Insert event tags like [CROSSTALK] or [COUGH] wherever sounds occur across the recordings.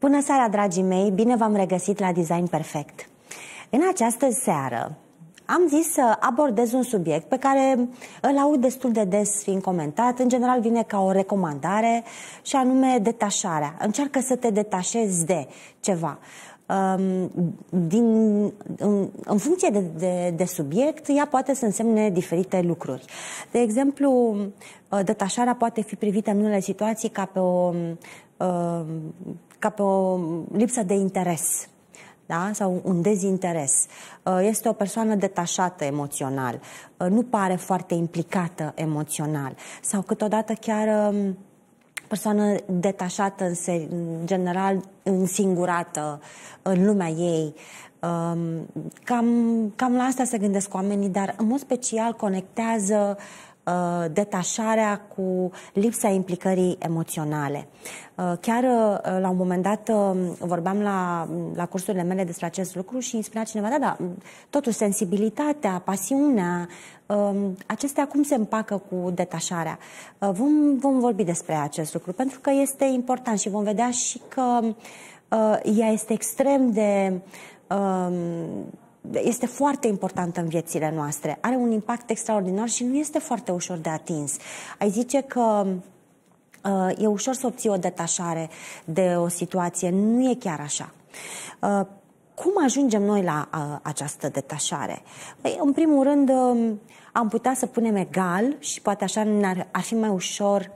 Bună seara, dragii mei! Bine v-am regăsit la Design Perfect. În această seară am zis să abordez un subiect pe care îl aud destul de des fiind comentat. În general vine ca o recomandare și anume detașarea. Încearcă să te detașezi de ceva. Din, în, în funcție de, de, de subiect, ea poate să însemne diferite lucruri. De exemplu, detașarea poate fi privită în unele situații ca pe o um, ca pe o lipsă de interes da? sau un dezinteres. Uh, este o persoană detașată emoțional, uh, nu pare foarte implicată emoțional sau câteodată chiar um, persoană detașată, în, în general însingurată în lumea ei. Um, cam, cam la asta se gândesc oamenii, dar în mod special conectează uh, Uh, detașarea cu lipsa implicării emoționale. Uh, chiar uh, la un moment dat vorbeam la, la cursurile mele despre acest lucru și îmi spunea cineva, da, da, totuși sensibilitatea, pasiunea, um, acestea cum se împacă cu detașarea? Vom, vom vorbi despre acest lucru pentru că este important și vom vedea și că ea este extrem de um, este foarte importantă în viețile noastre. Are un impact extraordinar și nu este foarte ușor de atins. Ai zice că uh, e ușor să obții o detașare de o situație. Nu e chiar așa. Uh, cum ajungem noi la uh, această detașare? Păi, în primul rând, uh, am putea să punem egal și poate așa ar, ar fi mai ușor uh,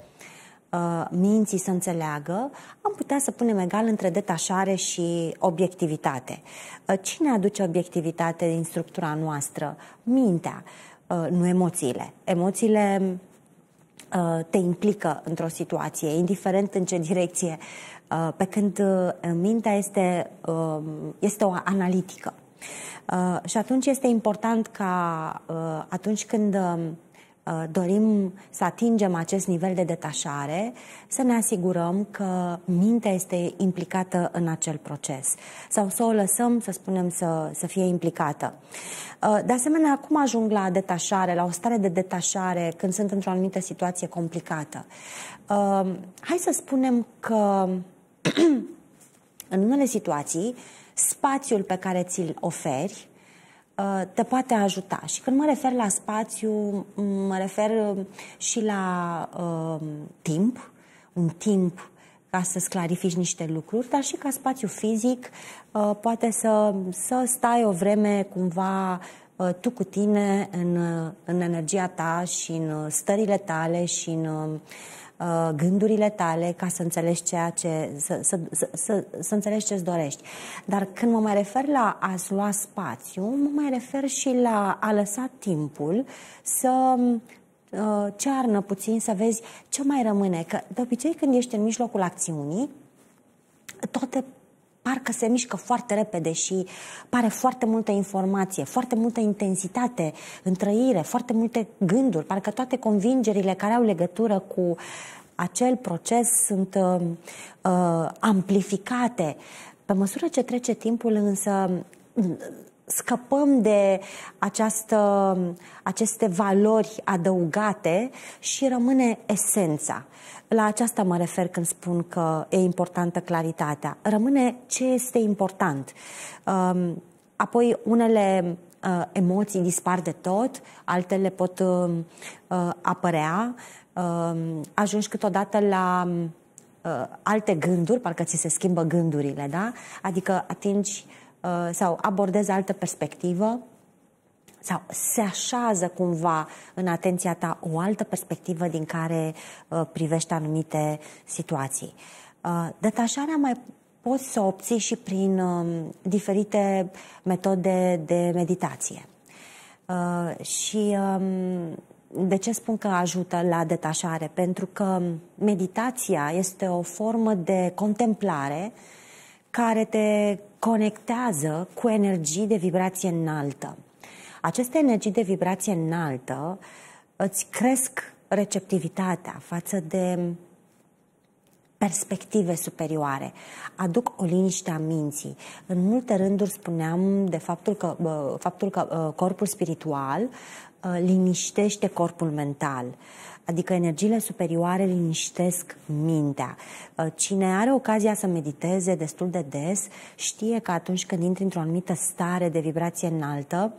uh, minții să înțeleagă, am putea să punem egal între detașare și obiectivitate. Uh, cine aduce obiectivitate din structura noastră? Mintea, uh, nu emoțiile. Emoțiile uh, te implică într-o situație, indiferent în ce direcție, uh, pe când uh, mintea este, um, este o analitică. Și atunci este important ca atunci când um, Uh, dorim să atingem acest nivel de detașare, să ne asigurăm că mintea este implicată în acel proces sau să o lăsăm, să spunem, să, să fie implicată. Uh, de asemenea, acum ajung la detașare, la o stare de detașare când sunt într-o anumită situație complicată. Uh, hai să spunem că [CLEARS THROAT] în unele situații, spațiul pe care ți-l oferi Uh, te poate ajuta. Și când mă refer la spațiu, mă refer uh, și la uh, timp, un timp ca să-ți clarifici niște lucruri, dar și ca spațiu fizic, uh, poate să, să stai o vreme cumva uh, tu cu tine în, în energia ta și în uh, stările tale și în uh, uh, gândurile tale ca să înțelegi ceea ce, să, să, să, să, să înțelegi ce-ți dorești. Dar când mă mai refer la a-ți lua spațiu, mă mai refer și la a lăsa timpul să uh, cearnă puțin, să vezi ce mai rămâne. Că de obicei când ești în mijlocul acțiunii, toate parcă se mișcă foarte repede și pare foarte multă informație, foarte multă intensitate întrăire, foarte multe gânduri, parcă toate convingerile care au legătură cu acel proces sunt uh, uh, amplificate. Pe măsură ce trece timpul, însă, scăpăm de această, aceste valori adăugate și rămâne esența. La aceasta mă refer când spun că e importantă claritatea. Rămâne ce este important. Um, apoi, unele uh, emoții dispar de tot, altele pot um, uh, apărea, um, ajungi câteodată la uh, alte gânduri, parcă ți se schimbă gândurile, da? Adică atingi uh, Uh, sau abordezi altă perspectivă sau se așează cumva în atenția ta o altă perspectivă din care uh, privești anumite situații. Uh, detașarea mai poți să obții și prin um, diferite metode de meditație. Și um, de ce spun că ajută la detașare? Pentru că meditația este o formă de contemplare care te conectează cu energii de vibrație înaltă. Aceste energii de vibrație înaltă îți cresc receptivitatea față de perspective superioare, aduc o liniște a minții. În multe rânduri spuneam de faptul că, faptul că uh, corpul spiritual uh, liniștește corpul mental. Adică energiile superioare liniștesc mintea. Uh, cine are ocazia să mediteze destul de des, știe că atunci când intri într-o anumită stare de vibrație înaltă,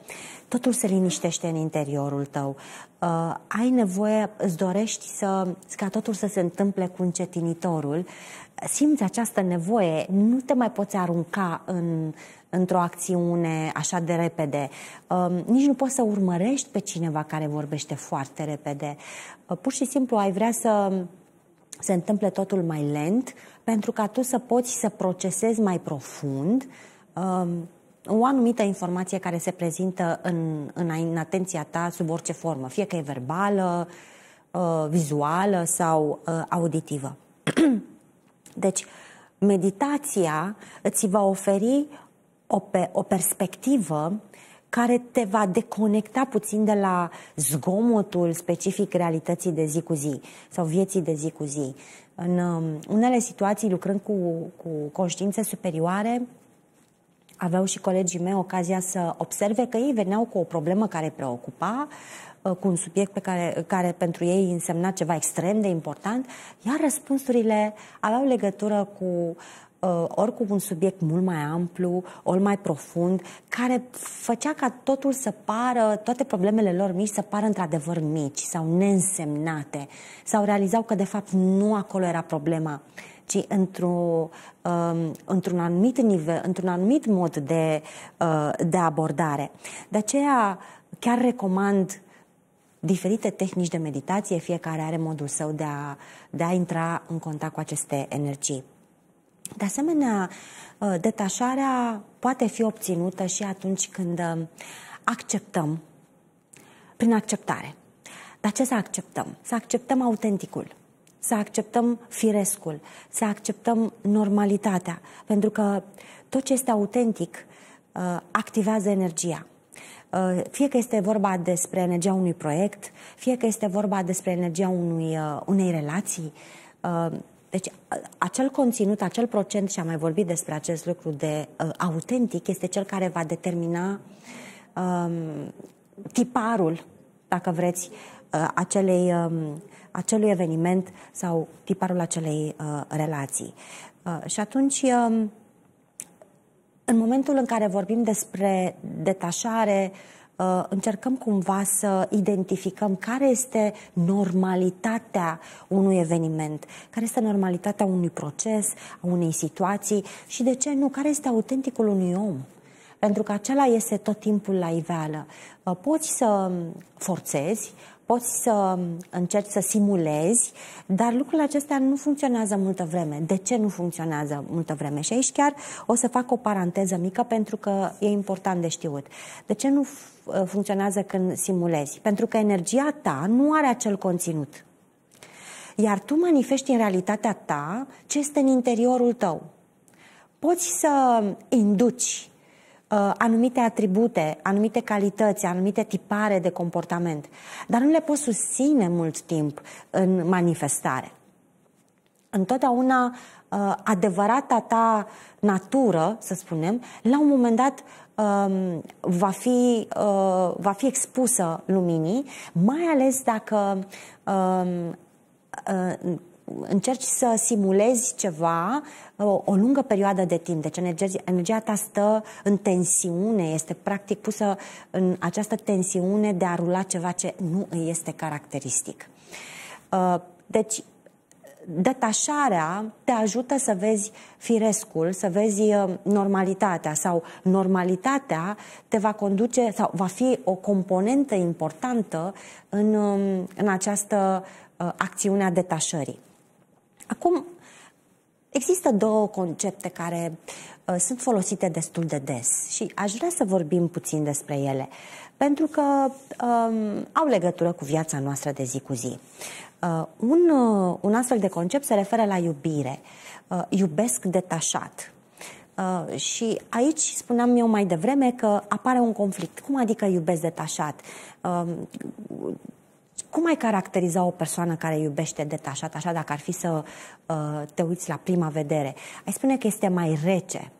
totul se liniștește în interiorul tău. Uh, ai nevoie, îți dorești să, ca totul să se întâmple cu încetinitorul simți această nevoie, nu te mai poți arunca în, într-o acțiune așa de repede. Uh, nici nu poți să urmărești pe cineva care vorbește foarte repede. Uh, pur și simplu ai vrea să se întâmple totul mai lent, pentru ca tu să poți să procesezi mai profund uh, o anumită informație care se prezintă în, în, în atenția ta sub orice formă, fie că e verbală, uh, vizuală sau uh, auditivă. [CLEARS THROAT] Deci, meditația îți va oferi o, pe, o perspectivă care te va deconecta puțin de la zgomotul specific realității de zi cu zi sau vieții de zi cu zi. În um, unele situații, lucrând cu, cu conștiințe superioare, aveau și colegii mei ocazia să observe că ei veneau cu o problemă care preocupa, Uh, cu un subiect pe care, care pentru ei însemna ceva extrem de important, iar răspunsurile aveau legătură cu uh, ori cu un subiect mult mai amplu, ori mai profund, care făcea ca totul să pară, toate problemele lor mici să pară într-adevăr mici sau neînsemnate, sau realizau că de fapt nu acolo era problema, ci într-un, um, într-un anumit nivel, într-un anumit mod de, uh, de abordare. De aceea chiar recomand diferite tehnici de meditație, fiecare are modul său de a, de a intra în contact cu aceste energii. De asemenea, ă, detașarea poate fi obținută și atunci când ă, acceptăm, prin acceptare. Dar ce să acceptăm? Să acceptăm autenticul, să acceptăm firescul, să acceptăm normalitatea, pentru că tot ce este autentic ă, activează energia. Uh, fie că este vorba despre energia unui proiect, fie că este vorba despre energia unui, uh, unei relații. Uh, deci, acel conținut, acel procent, și am mai vorbit despre acest lucru de autentic, este cel care va determina um, tiparul, dacă vreți, acelei, um, acelui eveniment sau tiparul acelei uh, relații. Uh, și atunci. Uh, în momentul în care vorbim despre detașare, uh, încercăm cumva să identificăm care este normalitatea unui eveniment, care este normalitatea unui proces, a unei situații și, de ce nu, care este autenticul unui om. Pentru că acela este tot timpul la iveală. Uh, poți să forțezi, poți să um, încerci să simulezi, dar lucrurile acestea nu funcționează multă vreme. De ce nu funcționează multă vreme? Și aici chiar o să fac o paranteză mică pentru că e important de știut. De ce nu uh, funcționează când simulezi? Pentru că energia ta nu are acel conținut. Iar tu manifesti în realitatea ta ce este în interiorul tău. Poți să um, induci Uh, anumite atribute, anumite calități, anumite tipare de comportament, dar nu le poți susține mult timp în manifestare. Întotdeauna uh, adevărata ta natură, să spunem, la un moment dat um, va, fi, uh, va fi expusă luminii, mai ales dacă um, încerci să simulezi ceva uh, o, lungă perioadă de timp. Deci energia, energia ta stă în tensiune, este practic pusă în această tensiune de a rula ceva ce nu îi este caracteristic. Uh, deci, detașarea te ajută să vezi firescul, să vezi uh, normalitatea sau normalitatea te va conduce sau va fi o componentă importantă în, um, în această acțiune a detașării. Acum, există două concepte care uh, sunt folosite destul de des și aș vrea să vorbim puțin despre ele, pentru că um, au legătură cu viața noastră de zi cu zi. Uh, un, uh, un astfel de concept se referă la iubire. Uh, iubesc detașat. Uh, și aici spuneam eu mai devreme că apare un conflict. Cum adică iubesc detașat? Uh, cum ai caracteriza o persoană care iubește detașat, așa dacă ar fi să uh, te uiți la prima vedere? Ai spune că este mai rece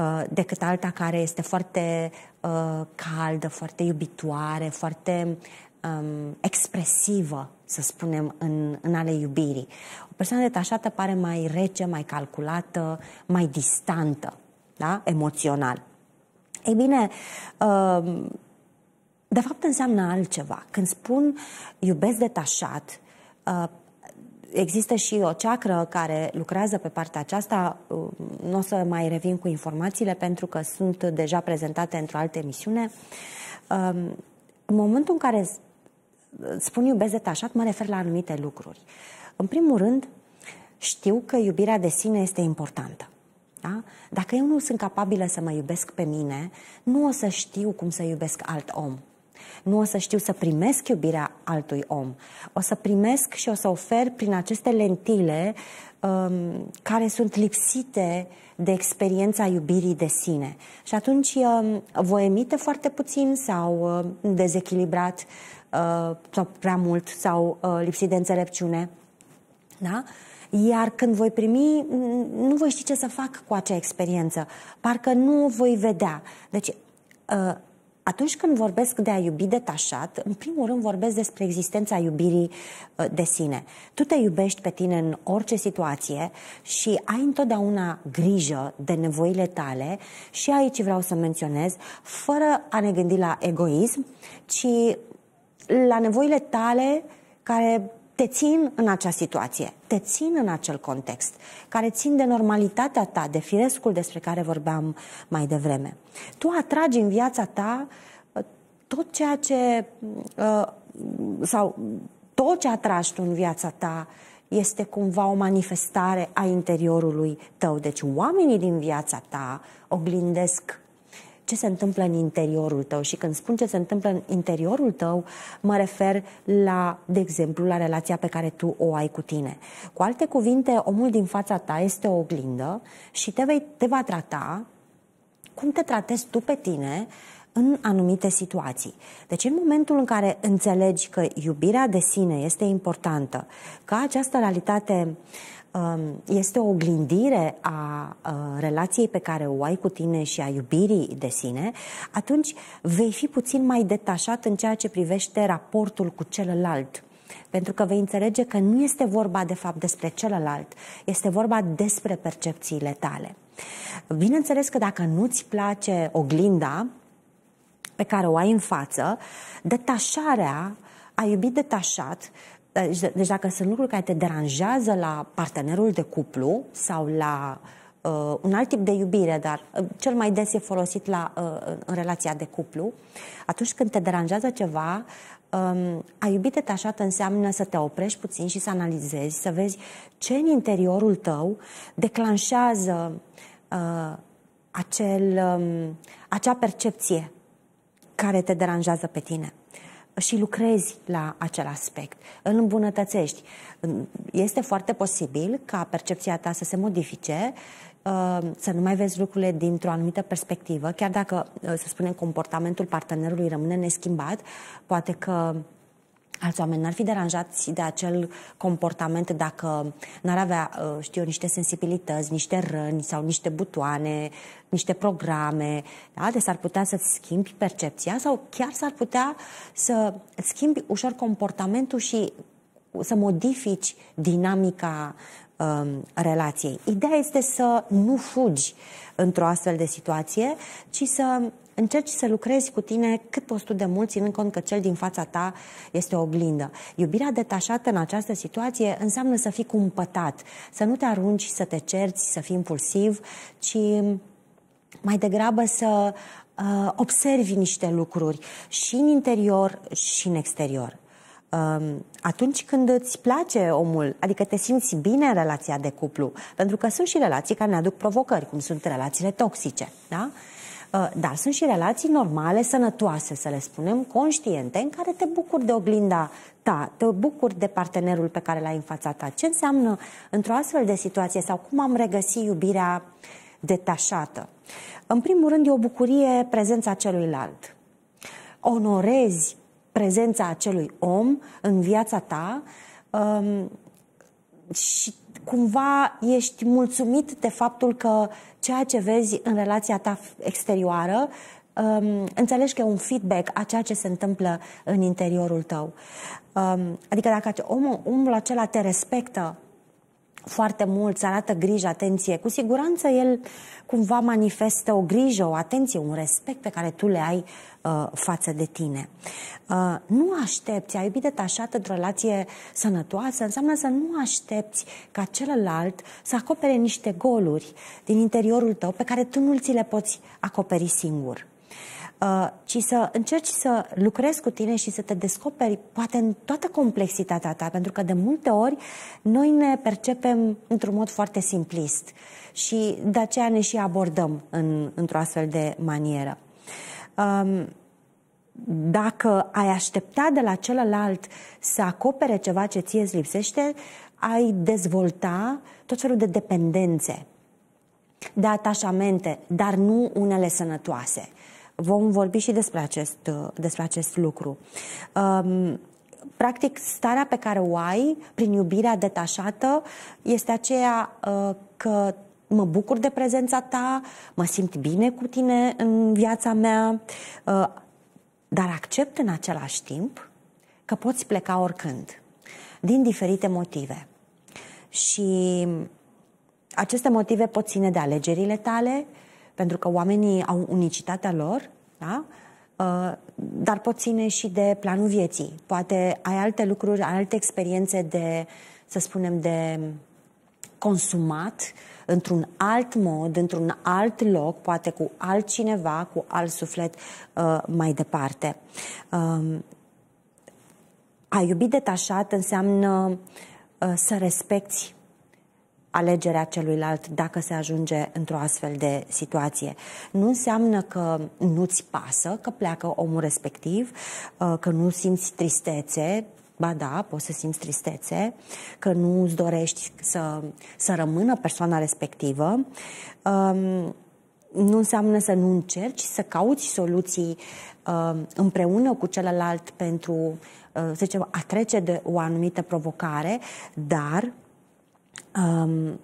uh, decât alta care este foarte uh, caldă, foarte iubitoare, foarte um, expresivă, să spunem, în, în ale iubirii. O persoană detașată pare mai rece, mai calculată, mai distantă, da? emoțional. Ei bine, uh, de fapt înseamnă altceva. Când spun iubesc detașat, uh, există și o ceacră care lucrează pe partea aceasta. Uh, nu o să mai revin cu informațiile pentru că sunt deja prezentate într-o altă emisiune. Um, în momentul în care spun iubesc detașat, mă refer la anumite lucruri. În primul rând, știu că iubirea de sine este importantă. Da? Dacă eu nu sunt capabilă să mă iubesc pe mine, nu o să știu cum să iubesc alt om. Nu o să știu să primesc iubirea altui om. O să primesc și o să ofer prin aceste lentile um, care sunt lipsite de experiența iubirii de sine. Și atunci um, voi emite foarte puțin sau um, dezechilibrat uh, sau prea mult sau uh, lipsit de înțelepciune. Da? Iar când voi primi, nu voi ști ce să fac cu acea experiență. Parcă nu o voi vedea. Deci, uh, atunci când vorbesc de a iubi detașat, în primul rând vorbesc despre existența iubirii uh, de sine. Tu te iubești pe tine în orice situație și ai întotdeauna grijă de nevoile tale și aici vreau să menționez, fără a ne gândi la egoism, ci la nevoile tale care te țin în acea situație, te țin în acel context, care țin de normalitatea ta, de firescul despre care vorbeam mai devreme. Tu atragi în viața ta uh, tot ceea ce. Uh, sau tot ce atragi tu în viața ta este cumva o manifestare a interiorului tău. Deci oamenii din viața ta oglindesc ce se întâmplă în interiorul tău. Și când spun ce se întâmplă în interiorul tău, mă refer la, de exemplu, la relația pe care tu o ai cu tine. Cu alte cuvinte, omul din fața ta este o oglindă și te, vei, te va trata cum te tratezi tu pe tine în anumite situații. Deci în momentul în care înțelegi că iubirea de sine este importantă, că această realitate uh, Um, este o oglindire a uh, relației pe care o ai cu tine și a iubirii de sine, atunci vei fi puțin mai detașat în ceea ce privește raportul cu celălalt pentru că vei înțelege că nu este vorba de fapt despre celălalt, este vorba despre percepțiile tale. Bineînțeles că dacă nu-ți place oglinda pe care o ai în față, detașarea, a iubit detașat deci dacă sunt lucruri care te deranjează la partenerul de cuplu sau la uh, un alt tip de iubire, dar uh, cel mai des e folosit la, uh, în relația de cuplu, atunci când te deranjează ceva, um, a iubi detașat înseamnă să te oprești puțin și să analizezi, să vezi ce în interiorul tău declanșează uh, acel, um, acea percepție care te deranjează pe tine și lucrezi la acel aspect, îl îmbunătățești. Este foarte posibil ca percepția ta să se modifice, uh, să nu mai vezi lucrurile dintr-o anumită perspectivă, chiar dacă, uh, să spunem, comportamentul partenerului rămâne neschimbat, poate că alți oameni n-ar fi deranjați de acel comportament dacă n-ar avea, uh, știu eu, niște sensibilități, niște răni sau niște butoane, niște programe, da? de deci s-ar putea să-ți schimbi percepția sau chiar s-ar putea să schimbi ușor comportamentul și să modifici dinamica um, relației. Ideea este să nu fugi într-o astfel de situație, ci să încerci să lucrezi cu tine cât poți tu de mult, ținând cont că cel din fața ta este o oglindă. Iubirea detașată în această situație înseamnă să fii cumpătat, să nu te arunci, să te cerți, să fii impulsiv, ci mai degrabă să uh, observi niște lucruri și în interior și în exterior. Um, atunci când îți place omul, adică te simți bine în relația de cuplu, pentru că sunt și relații care ne aduc provocări, cum sunt relațiile toxice, da? Uh, dar sunt și relații normale, sănătoase, să le spunem, conștiente, în care te bucuri de oglinda ta, te bucuri de partenerul pe care l-ai în fața ta. Ce înseamnă într-o astfel de situație sau cum am regăsit iubirea detașată? În primul rând, e o bucurie prezența celuilalt. Onorezi prezența acelui om în viața ta um, și cumva ești mulțumit de faptul că ceea ce vezi în relația ta exterioară um, înțelegi că e un feedback a ceea ce se întâmplă în interiorul tău. Um, adică dacă omul, omul acela te respectă foarte mult, îți arată grijă, atenție. Cu siguranță el cumva manifestă o grijă, o atenție, un respect pe care tu le ai uh, față de tine. Uh, nu aștepți, a iubit detașat într-o relație sănătoasă înseamnă să nu aștepți ca celălalt să acopere niște goluri din interiorul tău pe care tu nu ți le poți acoperi singur. Uh, ci să încerci să lucrezi cu tine și să te descoperi poate în toată complexitatea ta, pentru că de multe ori noi ne percepem într-un mod foarte simplist și de aceea ne și abordăm în, într-o astfel de manieră. Um, dacă ai aștepta de la celălalt să acopere ceva ce ție îți lipsește, ai dezvolta tot felul de dependențe, de atașamente, dar nu unele sănătoase. Vom vorbi și despre acest, uh, despre acest lucru. Um, practic, starea pe care o ai prin iubirea detașată este aceea uh, că mă bucur de prezența ta, mă simt bine cu tine în viața mea, uh, dar accept în același timp că poți pleca oricând, din diferite motive. Și aceste motive pot ține de alegerile tale, pentru că oamenii au unicitatea lor, da? Uh, dar pot ține și de planul vieții. Poate ai alte lucruri, ai alte experiențe de, să spunem, de consumat într-un alt mod, într-un alt loc, poate cu altcineva, cu alt suflet uh, mai departe. Um, a iubi detașat înseamnă uh, să respecti alegerea celuilalt dacă se ajunge într-o astfel de situație. Nu înseamnă că nu-ți pasă, că pleacă omul respectiv, uh, că nu simți tristețe, ba da, poți să simți tristețe, că nu îți dorești să, să rămână persoana respectivă. Um, nu înseamnă să nu încerci să cauți soluții uh, împreună cu celălalt pentru, uh, să zicem, a trece de o anumită provocare, dar Um,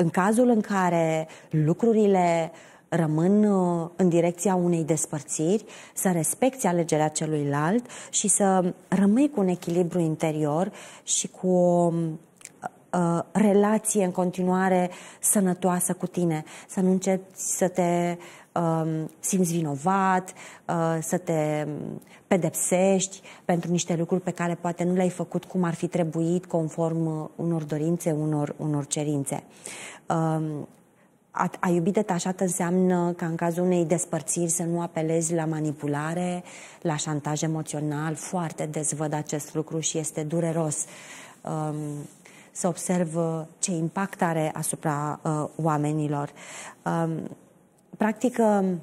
în cazul în care lucrurile rămân uh, în direcția unei despărțiri, să respecti alegerea celuilalt și să rămâi cu un echilibru interior și cu o uh, uh relație în continuare sănătoasă cu tine, să nu încerci să te Um, simți vinovat, uh, să te pedepsești pentru niște lucruri pe care poate nu le-ai făcut cum ar fi trebuit, conform unor dorințe, unor, unor cerințe. Um, a, a iubi detașat înseamnă ca în cazul unei despărțiri să nu apelezi la manipulare, la șantaj emoțional. Foarte des văd acest lucru și este dureros um, să observ ce impact are asupra uh, oamenilor. Um, practic, um,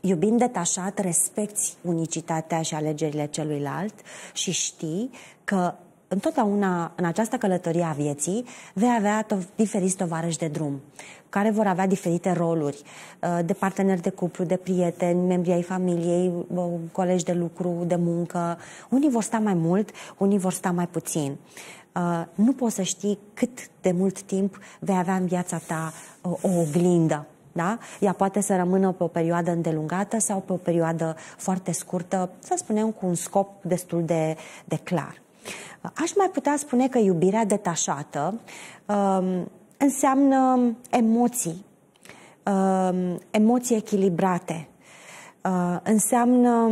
iubind detașat, respecti unicitatea și alegerile celuilalt și știi că întotdeauna în această călătorie a vieții vei avea to- diferiți tovarăși de drum, care vor avea diferite roluri, uh, de parteneri de cuplu, de prieteni, membri ai familiei, uh, colegi de lucru, de muncă. Unii vor sta mai mult, unii vor sta mai puțin. Uh, nu poți să știi cât de mult timp vei avea în viața ta o oglindă da? Ea poate să rămână pe o perioadă îndelungată sau pe o perioadă foarte scurtă, să spunem cu un scop destul de, de clar. Aș mai putea spune că iubirea detașată um, înseamnă emoții, um, emoții echilibrate, uh, înseamnă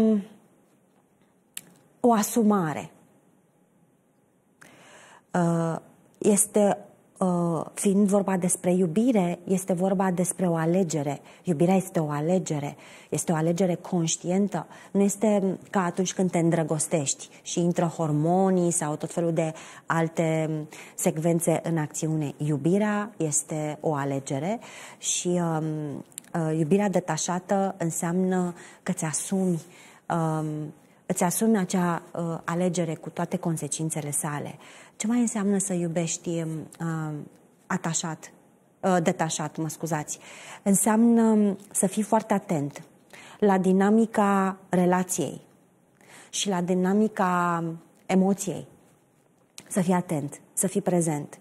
o asumare. Uh, este Uh, fiind vorba despre iubire, este vorba despre o alegere. Iubirea este o alegere, este o alegere conștientă. Nu este ca atunci când te îndrăgostești și intră hormonii sau tot felul de alte secvențe în acțiune. Iubirea este o alegere și um, uh, iubirea detașată înseamnă că îți asumi um, îți asumi acea uh, alegere cu toate consecințele sale. Ce mai înseamnă să iubești uh, atașat, uh, detașat, mă scuzați? Înseamnă um, să fii foarte atent la dinamica relației și la dinamica emoției. Să fii atent, să fii prezent.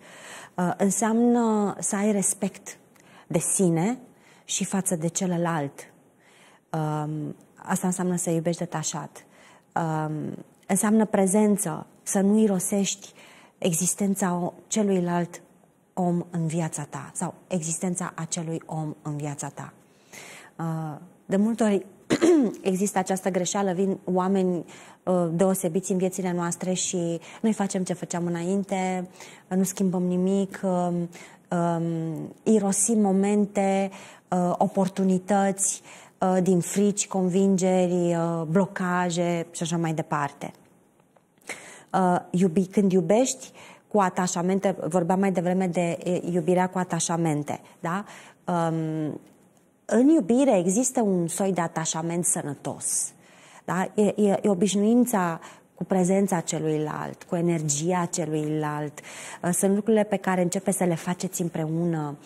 Uh, înseamnă să ai respect de sine și față de celălalt. asta înseamnă să iubești detașat. înseamnă prezență, să nu irosești existența celuilalt om în viața ta sau existența acelui om în viața ta. Uh, de multe ori [CLEARS THROAT] există această greșeală, vin oameni uh, deosebiți în viețile noastre și noi facem ce făceam înainte, nu schimbăm nimic, um, um, irosim momente, uh, oportunități din frici, convingeri, blocaje și așa mai departe uh, iubi, când iubești cu atașamente, vorbeam mai devreme de uh, iubirea cu atașamente, da? Um, în iubire există un soi de atașament sănătos. Da? E, e, e obișnuința cu prezența celuilalt, cu energia celuilalt. Uh, sunt lucrurile pe care începe să le faceți împreună.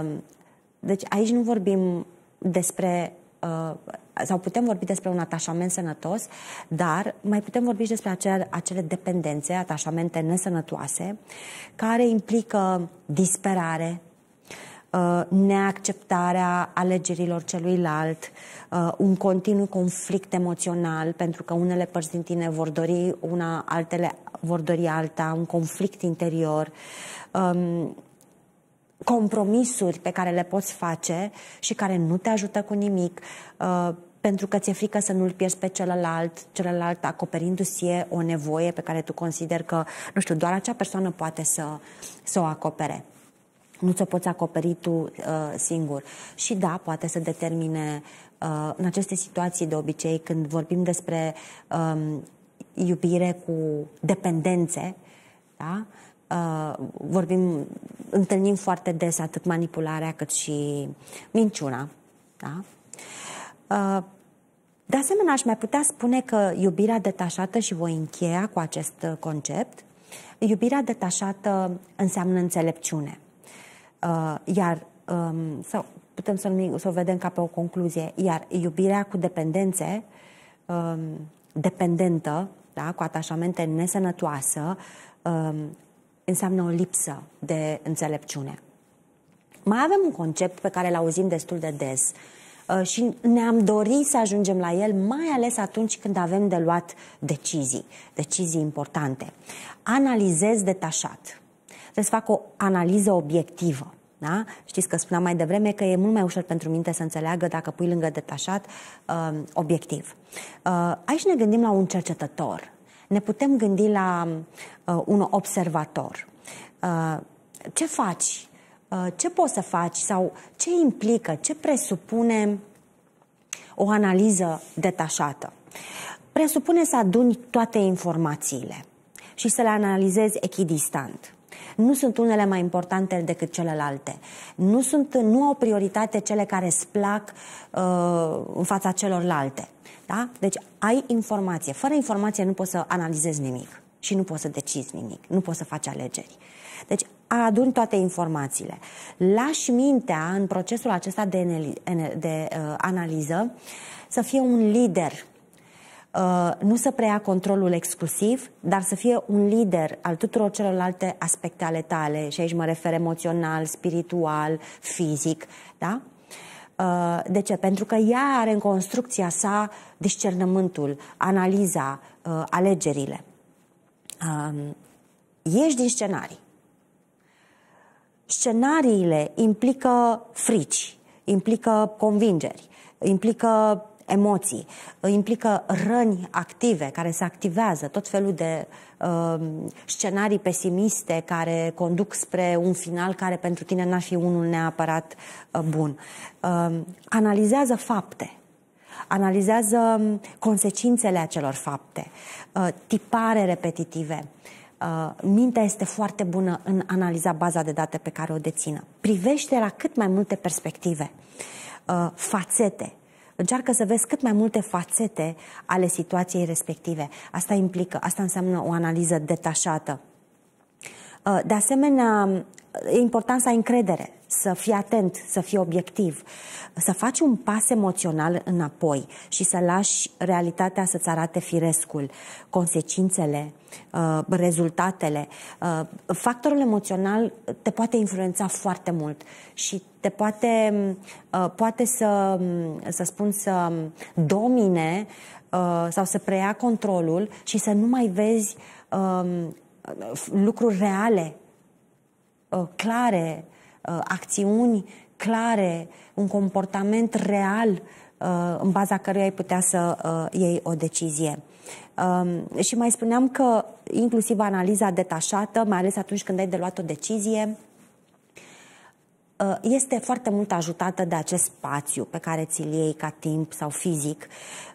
Um, deci aici nu vorbim despre Uh, sau putem vorbi despre un atașament sănătos, dar mai putem vorbi și despre acele, acele dependențe, atașamente nesănătoase, care implică disperare, uh, neacceptarea alegerilor celuilalt, uh, un continuu conflict emoțional, pentru că unele părți din tine vor dori una, altele vor dori alta, un conflict interior, um, compromisuri pe care le poți face și care nu te ajută cu nimic, uh, pentru că ți-e frică să nu-l pierzi pe celălalt, celălalt acoperindu-ți o nevoie pe care tu consider că, nu știu, doar acea persoană poate să, să o acopere. Nu ți-o poți acoperi tu uh, singur. Și da, poate să determine uh, în aceste situații de obicei, când vorbim despre um, iubire cu dependențe, da? Uh, vorbim, întâlnim foarte des atât manipularea cât și minciuna. Da? Uh, de asemenea, aș mai putea spune că iubirea detașată, și voi încheia cu acest concept, iubirea detașată înseamnă înțelepciune. Uh, iar, um, sau putem să, o vedem ca pe o concluzie, iar iubirea cu dependențe, um, dependentă, da, cu atașamente nesănătoasă, um, înseamnă o lipsă de înțelepciune. Mai avem un concept pe care îl auzim destul de des uh, și ne-am dorit să ajungem la el, mai ales atunci când avem de luat decizii, decizii importante. Analizez detașat. Trebuie să fac o analiză obiectivă. Da? Știți că spuneam mai devreme că e mult mai ușor pentru minte să înțeleagă dacă pui lângă detașat uh, obiectiv. Uh, aici ne gândim la un cercetător ne putem gândi la uh, un observator. Uh, ce faci? Uh, ce poți să faci? Sau ce implică? Ce presupune o analiză detașată? Presupune să aduni toate informațiile și să le analizezi echidistant. Nu sunt unele mai importante decât celelalte. Nu, sunt, nu au prioritate cele care îți plac uh, în fața celorlalte. Da? Deci ai informație. Fără informație nu poți să analizezi nimic și nu poți să decizi nimic, nu poți să faci alegeri. Deci adun toate informațiile. Lași mintea în procesul acesta de, de uh, analiză să fie un lider Uh, nu să preia controlul exclusiv, dar să fie un lider al tuturor celorlalte aspecte ale tale, și aici mă refer emoțional, spiritual, fizic, da? Uh, de ce? Pentru că ea are în construcția sa discernământul, analiza, uh, alegerile. Um, ești din scenarii. Scenariile implică frici, implică convingeri, implică emoții, implică răni active care se activează, tot felul de uh, scenarii pesimiste care conduc spre un final care pentru tine n-ar fi unul neapărat uh, bun. Uh, analizează fapte, analizează um, consecințele acelor fapte, uh, tipare repetitive. Uh, mintea este foarte bună în analiza baza de date pe care o dețină. Privește la cât mai multe perspective, uh, fațete, Încearcă să vezi cât mai multe fațete ale situației respective. Asta implică, asta înseamnă o analiză detașată Uh, de asemenea, e important să ai încredere, să fii atent, să fii obiectiv, să faci un pas emoțional înapoi și să lași realitatea să-ți arate firescul, consecințele, uh, rezultatele. Uh, factorul emoțional te poate influența foarte mult și te poate, poate să, să spun, să domine sau să preia controlul și să nu mai vezi um, lucruri reale, uh, clare, uh, acțiuni clare, un comportament real uh, în baza căruia ai putea să iei o decizie. Um, și mai spuneam că inclusiv analiza detașată, mai ales atunci când ai de luat o decizie, Uh, este foarte mult ajutată de acest spațiu pe care ți-l iei ca timp sau fizic,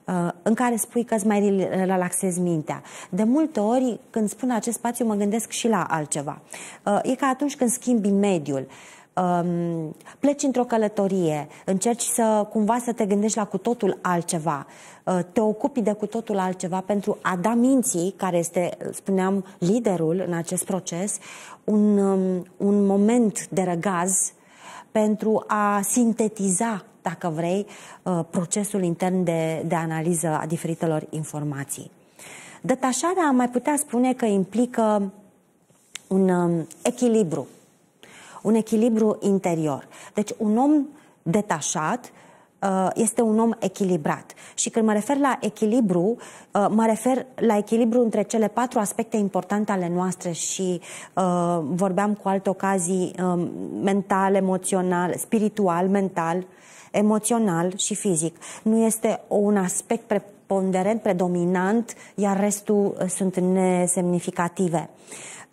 uh, în care spui că îți mai relaxezi mintea. De multe ori, când spun acest spațiu, mă gândesc și la altceva. Uh, e ca atunci când schimbi mediul um, pleci într-o călătorie, încerci să cumva să te gândești la cu totul altceva, te ocupi de cu totul altceva pentru a da minții, care este, spuneam, liderul în acest proces, un, um, un moment de răgaz pentru a sintetiza, dacă vrei, uh, procesul intern de, de analiză a diferitelor informații. Detașarea am mai putea spune că implică un um, echilibru, un echilibru interior. Deci un om detașat Uh, este un om echilibrat. Și când mă refer la echilibru, uh, mă refer la echilibru între cele patru aspecte importante ale noastre și uh, vorbeam cu alte ocazii um, mental, emoțional, spiritual, mental, emoțional și fizic. Nu este un aspect preponderent, predominant, iar restul sunt nesemnificative.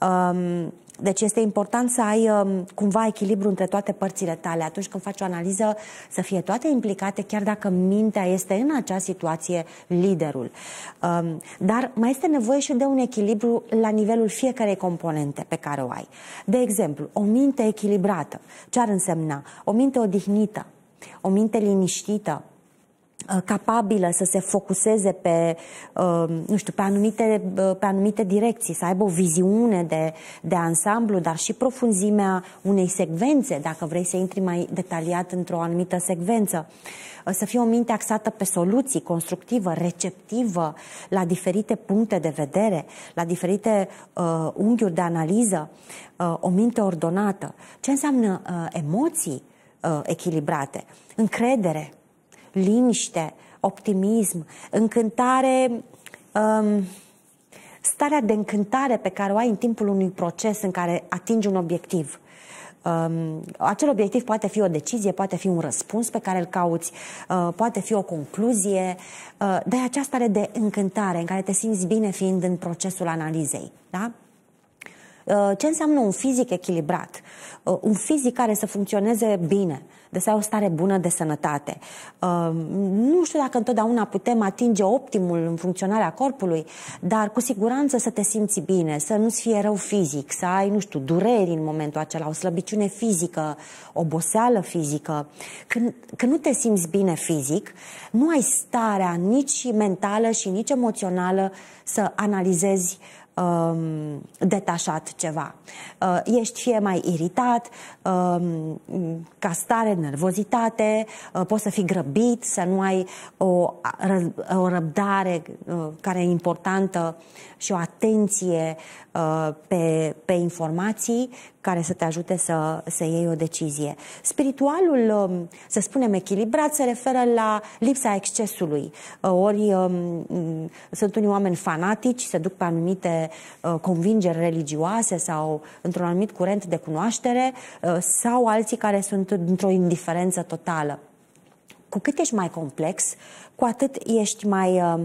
Um, deci este important să ai um, cumva echilibru între toate părțile tale. Atunci când faci o analiză, să fie toate implicate, chiar dacă mintea este în acea situație liderul. Um, dar mai este nevoie și de un echilibru la nivelul fiecarei componente pe care o ai. De exemplu, o minte echilibrată. Ce ar însemna? O minte odihnită, o minte liniștită, Uh, capabilă să se focuseze pe, uh, nu știu, pe anumite, uh, pe anumite direcții, să aibă o viziune de, de ansamblu, dar și profunzimea unei secvențe, dacă vrei să intri mai detaliat într-o anumită secvență. Să fie o minte axată pe soluții, constructivă, receptivă, la diferite puncte de vedere, la diferite uh, unghiuri de analiză, uh, o minte ordonată. Ce înseamnă uh, emoții uh, echilibrate? Încredere, liniște, optimism, încântare, um, starea de încântare pe care o ai în timpul unui proces în care atingi un obiectiv. Um, acel obiectiv poate fi o decizie, poate fi un răspuns pe care îl cauți, uh, poate fi o concluzie. Uh, e această stare de încântare în care te simți bine fiind în procesul analizei. Da? Uh, ce înseamnă un fizic echilibrat? Uh, un fizic care să funcționeze bine, de să ai o stare bună de sănătate. Uh, nu știu dacă întotdeauna putem atinge optimul în funcționarea corpului, dar cu siguranță să te simți bine, să nu-ți fie rău fizic, să ai, nu știu, dureri în momentul acela, o slăbiciune fizică, oboseală fizică. Când, când nu te simți bine fizic, nu ai starea nici mentală și nici emoțională să analizezi uh, um, detașat ceva. Uh, ești fie mai iritat, um, ca stare, nervozitate, uh, poți să fii grăbit, să nu ai o, o răbdare uh, care e importantă și o atenție Uh, pe, pe informații care să te ajute să, să iei o decizie. Spiritualul, um, să spunem, echilibrat se referă la lipsa excesului. Uh, ori um, sunt unii oameni fanatici, se duc pe anumite uh, convingeri religioase sau într-un anumit curent de cunoaștere, sau alții care sunt într-o indiferență totală. Cu cât ești mai complex, cu atât ești mai, um,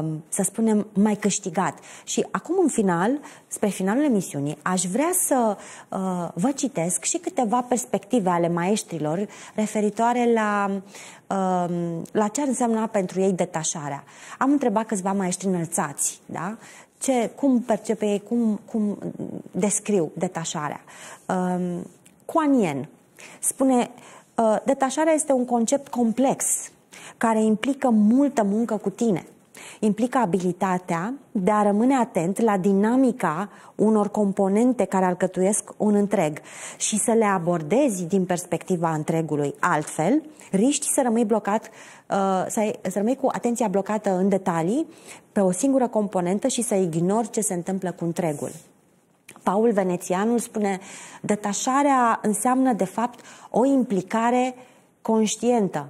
um, să spunem, mai câștigat. Și acum, în final, spre finalul emisiunii, aș vrea să uh, vă citesc și câteva perspective ale maestrilor referitoare la, um, la ce ar însemna pentru ei detașarea. Am întrebat câțiva maestri înălțați, da? Ce, cum percepe ei, cum, cum descriu detașarea. Cuanien spune, uh, detașarea este un concept complex care implică multă muncă cu tine. Implică abilitatea de a rămâne atent la dinamica unor componente care alcătuiesc un întreg și să le abordezi din perspectiva întregului. Altfel, riști să rămâi blocat, uh, să, rămâi cu atenția blocată în detalii pe o singură componentă și să ignori ce se întâmplă cu întregul. Paul Venețianul spune, detașarea înseamnă de fapt o implicare conștientă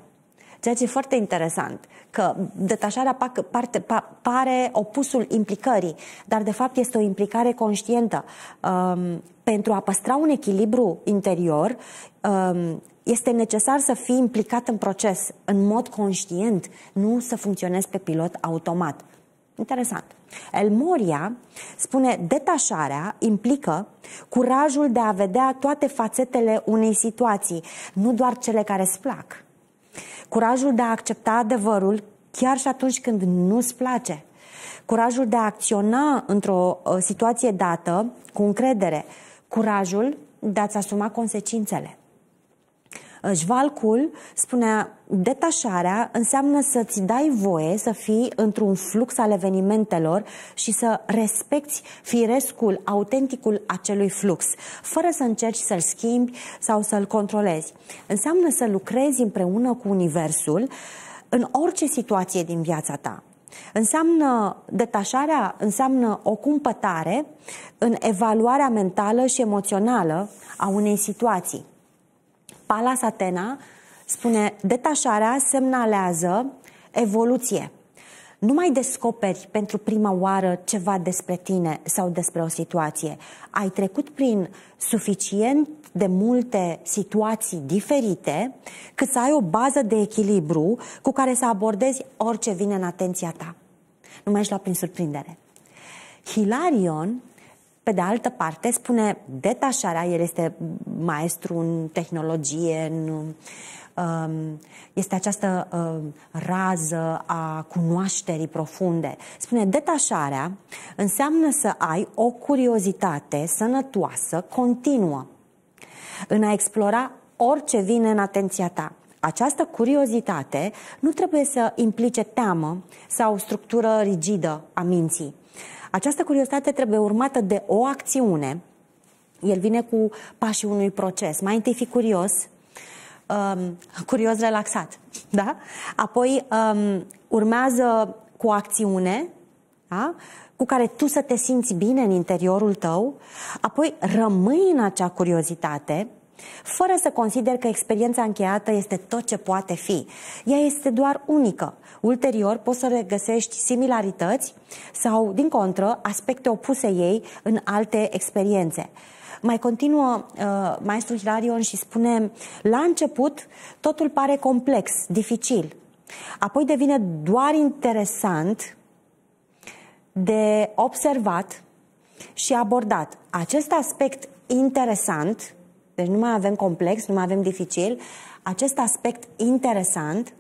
Ceea ce e foarte interesant, că detașarea parte, pare opusul implicării, dar de fapt este o implicare conștientă. Um, pentru a păstra un echilibru interior, um, este necesar să fii implicat în proces, în mod conștient, nu să funcționezi pe pilot automat. Interesant. El Moria spune, detașarea implică curajul de a vedea toate fațetele unei situații, nu doar cele care îți plac. Curajul de a accepta adevărul chiar și atunci când nu-ți place. Curajul de a acționa într-o ă, situație dată cu încredere. Curajul de a-ți asuma consecințele. Ă, Jvalcul spunea, detașarea înseamnă să-ți dai voie să fii într-un flux al evenimentelor și să respecti firescul, autenticul acelui flux, fără să încerci să-l schimbi sau să-l controlezi. Înseamnă să lucrezi împreună cu Universul în orice situație din viața ta. Înseamnă detașarea, înseamnă o cumpătare în evaluarea mentală și emoțională a unei situații. Palas Atena spune, detașarea semnalează evoluție. Nu mai descoperi pentru prima oară ceva despre tine sau despre o situație. Ai trecut prin suficient de multe situații diferite cât să ai o bază de echilibru cu care să abordezi orice vine în atenția ta. Nu mai ești la prin surprindere. Hilarion pe de altă parte, spune detașarea, el este maestru în tehnologie, în, um, este această um, rază a cunoașterii profunde. Spune detașarea înseamnă să ai o curiozitate sănătoasă, continuă, în a explora orice vine în atenția ta. Această curiozitate nu trebuie să implice teamă sau structură rigidă a minții această curiozitate trebuie urmată de o acțiune. El vine cu pașii unui proces. Mai întâi fi curios, um, curios relaxat, [LAUGHS] da? Apoi um, urmează cu o acțiune, da? cu care tu să te simți bine în interiorul tău, apoi rămâi în acea curiozitate, fără să consider că experiența încheiată este tot ce poate fi. Ea este doar unică. Ulterior poți să regăsești similarități sau, din contră, aspecte opuse ei în alte experiențe. Mai continuă uh, maestru Hilarion și spune, la început totul pare complex, dificil, apoi devine doar interesant de observat și abordat. Acest aspect interesant deci nu mai avem complex, nu mai avem dificil. Acest aspect interesant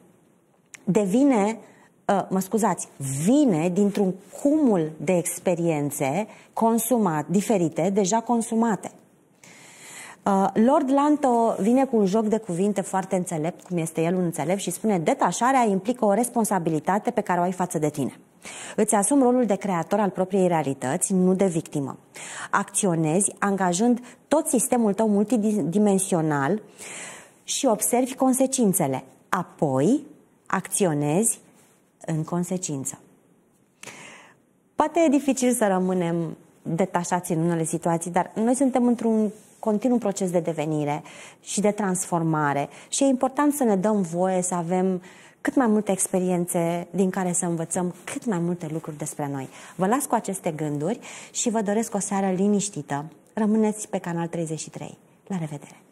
devine, uh, mă scuzați, vine dintr-un cumul de experiențe consumat, diferite, deja consumate. Uh, Lord Lanto vine cu un joc de cuvinte foarte înțelept, cum este el un înțelept, și spune detașarea implică o responsabilitate pe care o ai față de tine. Îți asumi rolul de creator al propriei realități, nu de victimă. Acționezi angajând tot sistemul tău multidimensional și observi consecințele. Apoi acționezi în consecință. Poate e dificil să rămânem detașați în unele situații, dar noi suntem într-un continuu proces de devenire și de transformare și e important să ne dăm voie să avem uh, cât mai multe experiențe din care să învățăm cât mai multe lucruri despre noi. Vă las cu aceste gânduri și vă doresc o seară liniștită. Rămâneți pe Canal 33. La revedere!